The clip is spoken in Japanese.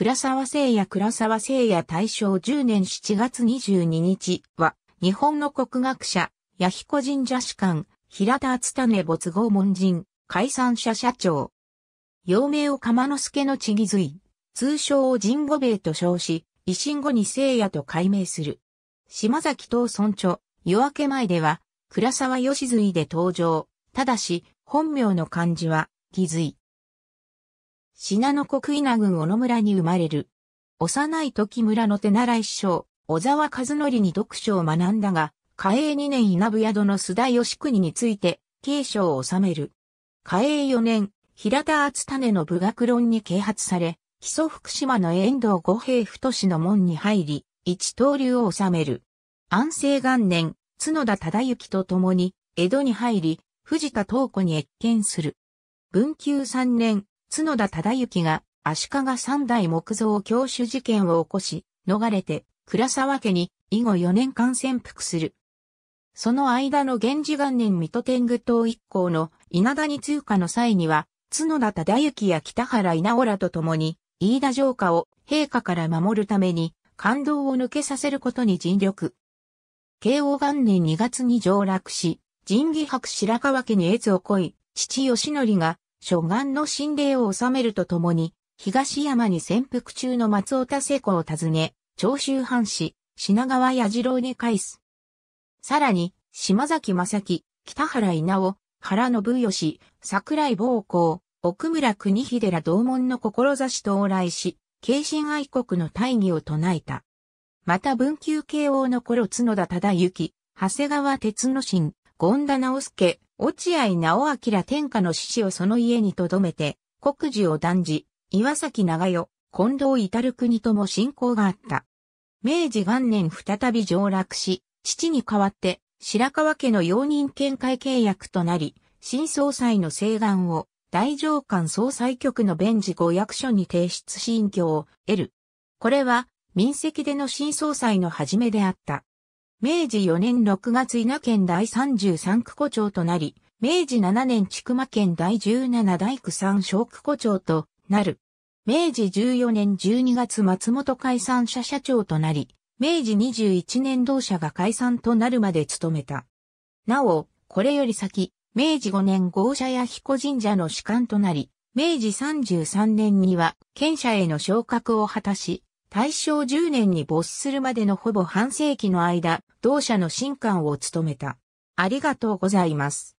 倉沢聖也倉沢聖也大正10年7月22日は、日本の国学者、弥彦神社士官、平田厚種没合門人、解散者社長。幼名を釜之助の地義随、通称を神護兵衛と称し、維新後に聖也と改名する。島崎東村長、夜明け前では、倉沢義随で登場。ただし、本名の漢字は、義随。信濃国稲郡小野村に生まれる。幼い時村の手習い師匠、小沢和則に読書を学んだが、嘉永2年稲部宿の須田義国について、継承を収める。嘉永4年、平田厚種の武学論に啓発され、基礎福島の遠藤五平太氏の門に入り、一刀流を収める。安政元年、角田忠之と共に、江戸に入り、藤田東子に越見する。文久3年、角田忠之が足利三代木造教主事件を起こし、逃れて倉沢家に以後4年間潜伏する。その間の源氏元年水戸天狗島一行の稲田に通過の際には、角田忠之や北原稲尾らと共に、飯田城下を陛下から守るために、感動を抜けさせることに尽力。慶応元年2月に上落し、神義博白川家に越を越い、父義則が諸願の心霊を収めるとともに、東山に潜伏中の松尾田聖子を訪ね、長州藩士、品川矢次郎に返す。さらに、島崎正樹、北原稲尾、原信義、桜井暴行、奥村国秀ら同門の志と往来し、慶神愛国の大義を唱えた。また文久慶王の頃角田忠之、長谷川哲之進、権田直介、落合直明天下の志士をその家に留めて、国事を断じ、岩崎長代、近藤至る国とも信仰があった。明治元年再び上洛し、父に代わって白川家の容認見解契約となり、新総裁の請願を大上官総裁局の弁事5役所に提出し境を得る。これは民籍での新総裁の始めであった。明治4年6月稲県第33区古町となり、明治7年筑馬県第17大区三小区古町となる。明治14年12月松本解散社社長となり、明治21年同社が解散となるまで務めた。なお、これより先、明治5年合社や彦神社の士官となり、明治33年には、県社への昇格を果たし、大正10年に没するまでのほぼ半世紀の間、同社の新官を務めた。ありがとうございます。